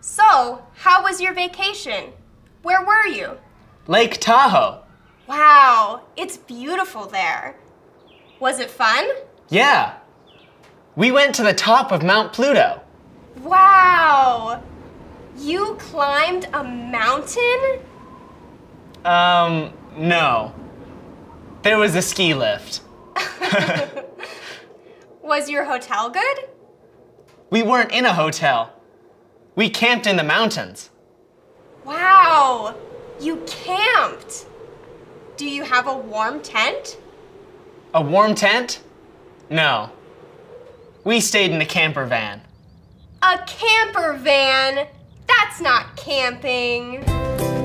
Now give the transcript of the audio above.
So, how was your vacation? Where were you? Lake Tahoe. Wow, it's beautiful there. Was it fun? Yeah. We went to the top of Mount Pluto. Wow! You climbed a mountain? Um, no. There was a ski lift. was your hotel good? We weren't in a hotel. We camped in the mountains. Wow, you camped. Do you have a warm tent? A warm tent? No. We stayed in a camper van. A camper van? That's not camping.